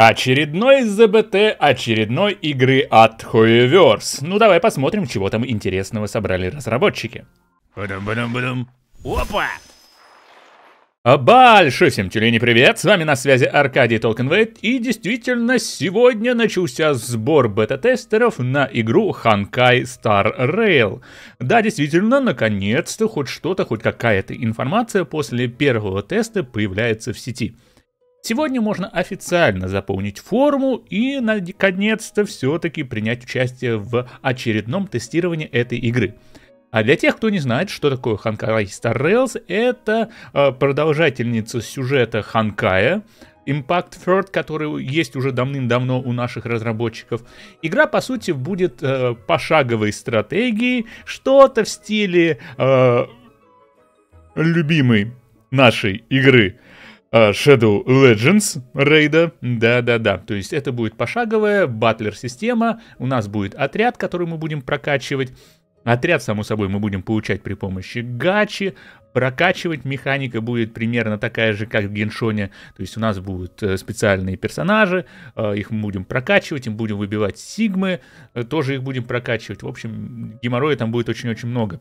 Очередной ЗБТ очередной игры от Хуеверс. Ну давай посмотрим, чего там интересного собрали разработчики. Бадам -бадам -бадам. Опа! А, большой всем тюлени привет, с вами на связи Аркадий Толкенвейт, и действительно, сегодня начался сбор бета-тестеров на игру Ханкай Star Rail. Да, действительно, наконец-то хоть что-то, хоть какая-то информация после первого теста появляется в сети. Сегодня можно официально заполнить форму и наконец-то все-таки принять участие в очередном тестировании этой игры. А для тех, кто не знает, что такое Ханкай Star Rails, это э, продолжательница сюжета Ханкая, Impact Third, который есть уже давным-давно у наших разработчиков. Игра, по сути, будет э, пошаговой стратегией, что-то в стиле э, любимой нашей игры а, Shadow Legends рейда. Да-да-да. То есть это будет пошаговая батлер-система. У нас будет отряд, который мы будем прокачивать. Отряд, само собой, мы будем получать при помощи гачи. Прокачивать механика будет примерно такая же, как в Геншоне. То есть у нас будут э, специальные персонажи, э, их мы будем прокачивать, им будем выбивать сигмы, э, тоже их будем прокачивать. В общем, геморроя там будет очень-очень много.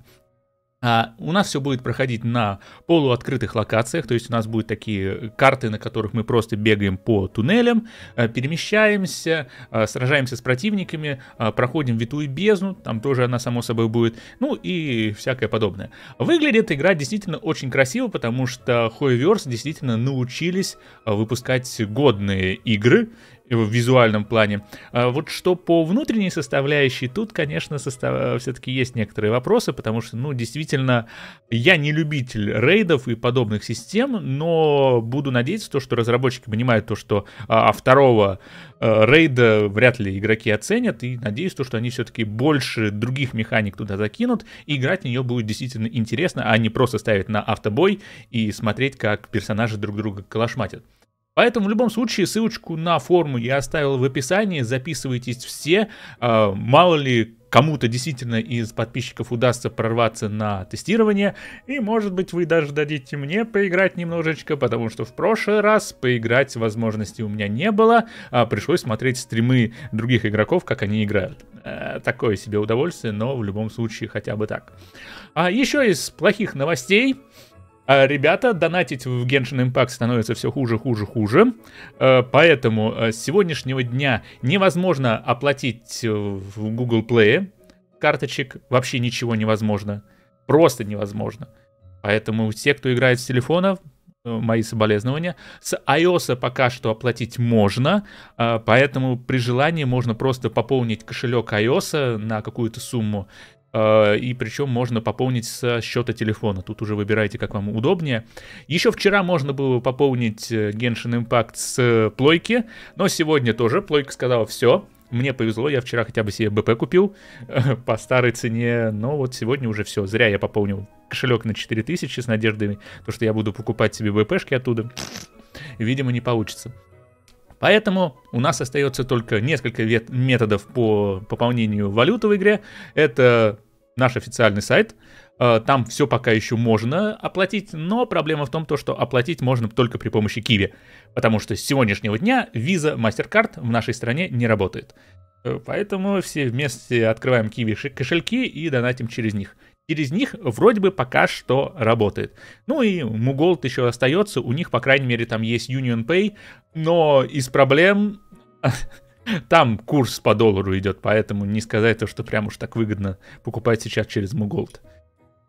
А у нас все будет проходить на полуоткрытых локациях, то есть у нас будут такие э, карты, на которых мы просто бегаем по туннелям, э, перемещаемся, э, сражаемся с противниками, проходим витую бездну, там тоже она само собой будет, ну и всякое подобное. Выглядит игра действительно очень красиво, потому что Hoyoverse действительно научились выпускать годные игры, в визуальном плане. А вот что по внутренней составляющей, тут, конечно, состав... Э, все-таки есть некоторые вопросы, потому что, ну, действительно, я не любитель рейдов и подобных систем, но буду надеяться, то, что разработчики понимают то, что а, а второго а, рейда вряд ли игроки оценят, и надеюсь, то, что они все-таки больше других механик туда закинут, и играть в нее будет действительно интересно, а не просто ставить на автобой и смотреть, как персонажи друг друга калашматят. Поэтому в любом случае ссылочку на форму я оставил в описании, записывайтесь все, а, мало ли кому-то действительно из подписчиков удастся прорваться на тестирование, и может быть вы даже дадите мне поиграть немножечко, потому что в прошлый раз поиграть возможности у меня не было, а пришлось смотреть стримы других игроков, как они играют. Э, такое себе удовольствие, но в любом случае хотя бы так. А еще из плохих новостей, а ребята, донатить в Genshin Impact становится все хуже, хуже, хуже. Э, поэтому э, с сегодняшнего дня невозможно оплатить э, в Google Play карточек. Вообще ничего невозможно. Просто невозможно. Поэтому все, кто играет с телефона, мои соболезнования. С iOS пока что оплатить можно, поэтому при желании можно просто пополнить кошелек iOS на какую-то сумму Э, и причем можно пополнить со счета телефона. Тут уже выбирайте, как вам удобнее. Еще вчера можно было пополнить э, Genshin Impact с э, плойки, но сегодня тоже плойка сказала все. Мне повезло, я вчера хотя бы себе БП купил по старой цене, но вот сегодня уже все, зря я пополнил кошелек на 4000 с надеждами, то что я буду покупать себе БПшки оттуда. Видимо, не получится. Поэтому у нас остается только несколько методов по пополнению валюты в игре. Это наш официальный сайт. Э, там все пока еще можно оплатить, но проблема в том, то, что оплатить можно только при помощи Киви, потому что с сегодняшнего дня виза, MasterCard в нашей стране не работает. Э, поэтому все вместе открываем Киви кошельки и донатим через них. Через них вроде бы пока что работает. Ну и Муголд еще остается, у них, по крайней мере, там есть Union Pay, но из проблем Там курс по доллару идет, поэтому не сказать то, что прям уж так выгодно покупать сейчас через Муголд.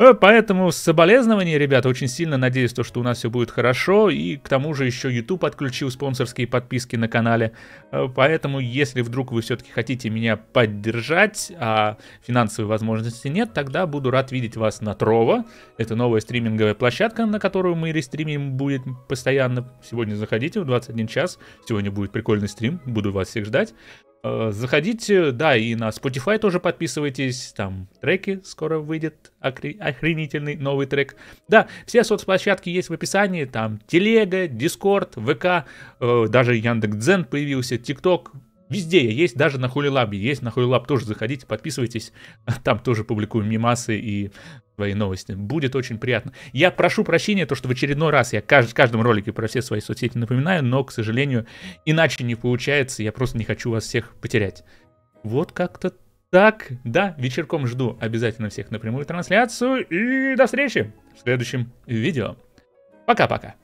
Э, поэтому соболезнования, ребята, очень сильно надеюсь, то, что у нас все будет хорошо. И к тому же еще YouTube отключил спонсорские подписки на канале. Э, поэтому, если вдруг вы все-таки хотите меня поддержать, а финансовой возможности нет, тогда буду рад видеть вас на Трово. Это новая стриминговая площадка, на которую мы рестримим будет постоянно. Сегодня заходите в 21 час. Сегодня будет прикольный стрим. Буду вас всех ждать. Э, заходите, да, и на Spotify тоже подписывайтесь, там треки, скоро выйдет охренительный новый трек. Да, все соцплощадки есть в описании, там Телега, Дискорд, ВК, э, даже Яндекс.Дзен появился, ТикТок, везде есть, даже на Хулилабе есть, на Хулилаб тоже заходите, подписывайтесь, там тоже публикуем мемасы и твои новости. Будет очень приятно. Я прошу прощения, то, что в очередной раз я кажд, в каждом ролике про все свои соцсети напоминаю, но, к сожалению, иначе не получается. Я просто не хочу вас всех потерять. Вот как-то так. Да, вечерком жду обязательно всех на прямую трансляцию. И до встречи в следующем видео. Пока-пока.